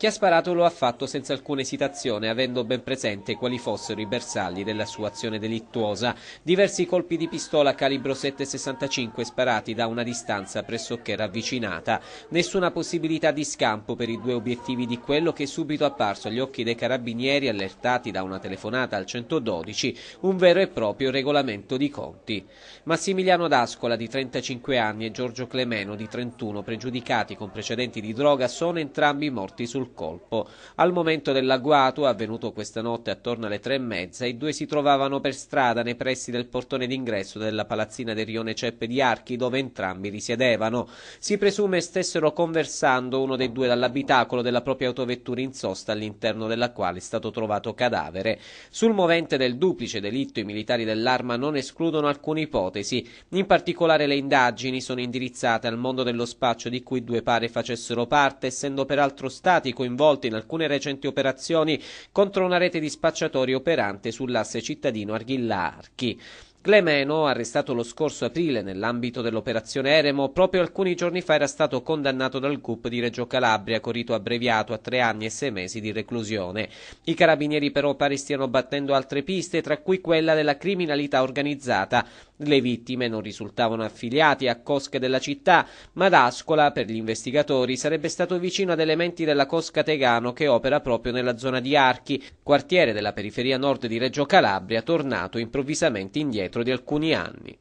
Chi ha sparato lo ha fatto senza alcuna esitazione, avendo ben presente quali fossero i bersagli della sua azione delittuosa. Diversi colpi di pistola calibro 7,65 sparati da una distanza pressoché ravvicinata. Nessuna possibilità di scampo per i due obiettivi di quello che è subito apparso agli occhi dei carabinieri allertati da una telefonata al 112, un vero e proprio regolamento di conti. Massimiliano D'Ascola, di 35 anni, e Giorgio Clemeno, di 31, pregiudicati con precedenti di droga, sono entrambi morti sul colpo. Al momento dell'agguato, avvenuto questa notte attorno alle tre e mezza, i due si trovavano per strada nei pressi del portone d'ingresso della palazzina del Rione Ceppe di Archi, dove entrambi risiedevano. Si presume stessero conversando uno dei due dall'abitacolo della propria autovettura in sosta all'interno della quale è stato trovato cadavere. Sul movente del duplice delitto i militari dell'arma non escludono alcune ipotesi, in particolare le indagini sono indirizzate al mondo dello spaccio di cui due pare facessero parte, essendo peraltro stati coinvolte in alcune recenti operazioni contro una rete di spacciatori operante sull'asse cittadino Arghillarchi. archi Clemeno, arrestato lo scorso aprile nell'ambito dell'operazione Eremo, proprio alcuni giorni fa era stato condannato dal GUP di Reggio Calabria con rito abbreviato a tre anni e sei mesi di reclusione. I carabinieri però pare stiano battendo altre piste, tra cui quella della criminalità organizzata, le vittime non risultavano affiliati a cosche della città, ma D'Ascola, per gli investigatori, sarebbe stato vicino ad elementi della cosca Tegano che opera proprio nella zona di Archi, quartiere della periferia nord di Reggio Calabria, tornato improvvisamente indietro di alcuni anni.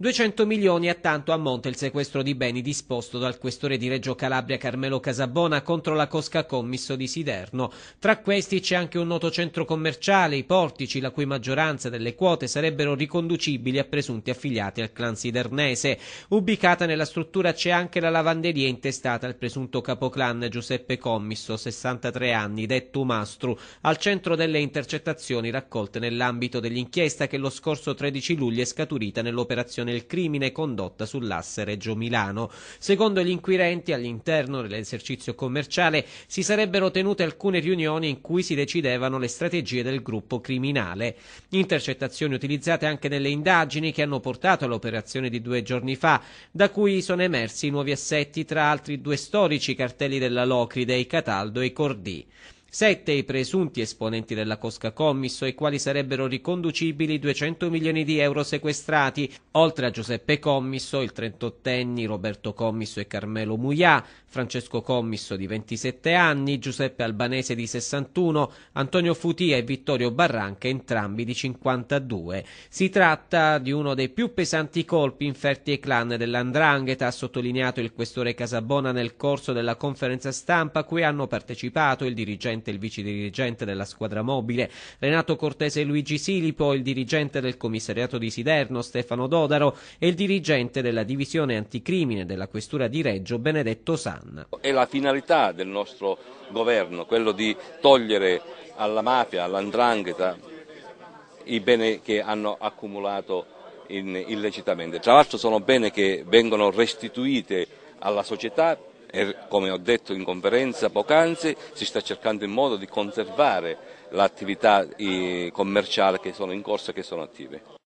200 milioni a tanto ammonta il sequestro di beni disposto dal questore di Reggio Calabria Carmelo Casabona contro la Cosca Commisso di Siderno. Tra questi c'è anche un noto centro commerciale, i portici, la cui maggioranza delle quote sarebbero riconducibili a presunti affiliati al clan sidernese. Ubicata nella struttura c'è anche la lavanderia intestata al presunto capoclan Giuseppe Commisso, 63 anni, detto Mastru, al centro delle intercettazioni raccolte nell'ambito dell'inchiesta che lo scorso 13 luglio è scaturita nell'operazione nel crimine condotta sull'asse Reggio Milano. Secondo gli inquirenti, all'interno dell'esercizio commerciale si sarebbero tenute alcune riunioni in cui si decidevano le strategie del gruppo criminale. Intercettazioni utilizzate anche nelle indagini che hanno portato all'operazione di due giorni fa, da cui sono emersi nuovi assetti tra altri due storici cartelli della Locride, i Cataldo e i Cordì. Sette i presunti esponenti della Cosca Commisso, ai quali sarebbero riconducibili 200 milioni di euro sequestrati, oltre a Giuseppe Commisso, il 38enni Roberto Commisso e Carmelo Muià, Francesco Commisso di 27 anni, Giuseppe Albanese di 61, Antonio Futia e Vittorio Barranca, entrambi di 52. Si tratta di uno dei più pesanti colpi inferti ai clan dell'Andrangheta, ha sottolineato il questore Casabona nel corso della conferenza stampa a cui hanno partecipato il dirigente presidente il vice dirigente della squadra mobile, Renato Cortese e Luigi Silipo, il dirigente del commissariato di Siderno Stefano Dodaro e il dirigente della divisione anticrimine della questura di Reggio Benedetto San. È la finalità del nostro governo, quello di togliere alla mafia, all'andrangheta i beni che hanno accumulato illecitamente. Tra l'altro sono beni che vengono restituiti alla società e come ho detto in conferenza poc'anzi si sta cercando in modo di conservare l'attività eh, commerciale che sono in corso e che sono attive.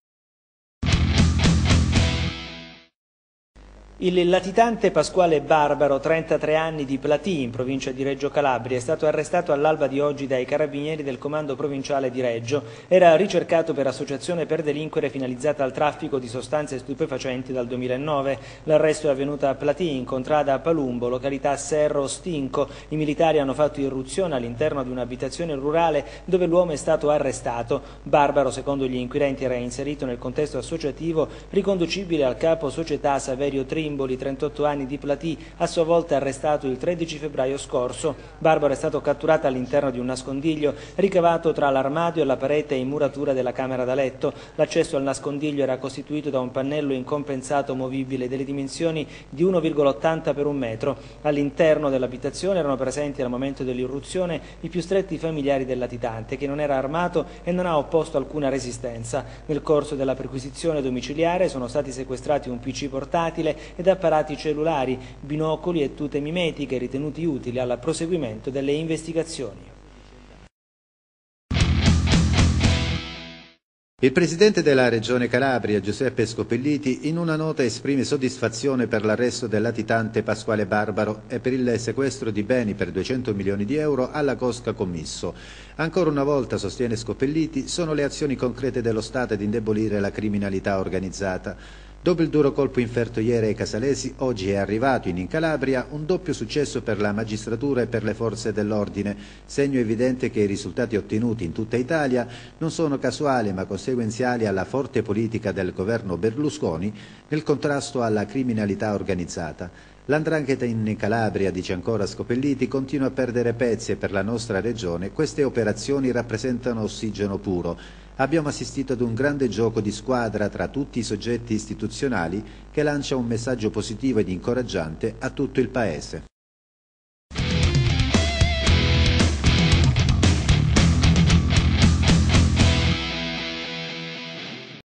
Il latitante Pasquale Barbaro, 33 anni di Platì, in provincia di Reggio Calabria, è stato arrestato all'alba di oggi dai carabinieri del comando provinciale di Reggio. Era ricercato per associazione per delinquere finalizzata al traffico di sostanze stupefacenti dal 2009. L'arresto è avvenuto a Platì, in contrada a Palumbo, località Serro Stinco. I militari hanno fatto irruzione all'interno di un'abitazione rurale dove l'uomo è stato arrestato. Barbaro, secondo gli inquirenti, era inserito nel contesto associativo riconducibile al capo società Saverio Trim Trimboli, 38 anni di Platì, a sua volta arrestato il 13 febbraio scorso. Barbara è stato catturata all'interno di un nascondiglio ricavato tra l'armadio, e la parete in muratura della camera da letto. L'accesso al nascondiglio era costituito da un pannello incompensato movibile delle dimensioni di 1,80 per un metro. All'interno dell'abitazione erano presenti al momento dell'irruzione i più stretti familiari del latitante, che non era armato e non ha opposto alcuna resistenza. Nel corso della perquisizione domiciliare sono stati sequestrati un PC portatile ed apparati cellulari, binocoli e tute mimetiche ritenuti utili al proseguimento delle investigazioni. Il presidente della regione Calabria, Giuseppe Scopelliti, in una nota esprime soddisfazione per l'arresto del latitante Pasquale Barbaro e per il sequestro di beni per 200 milioni di euro alla Cosca commisso. Ancora una volta, sostiene Scopelliti, sono le azioni concrete dello Stato ad indebolire la criminalità organizzata. Dopo il duro colpo inferto ieri ai casalesi, oggi è arrivato in Calabria un doppio successo per la magistratura e per le forze dell'ordine, segno evidente che i risultati ottenuti in tutta Italia non sono casuali ma conseguenziali alla forte politica del governo Berlusconi nel contrasto alla criminalità organizzata. L'andrangheta in Calabria, dice ancora Scopelliti, continua a perdere pezzi e per la nostra regione queste operazioni rappresentano ossigeno puro abbiamo assistito ad un grande gioco di squadra tra tutti i soggetti istituzionali che lancia un messaggio positivo ed incoraggiante a tutto il Paese.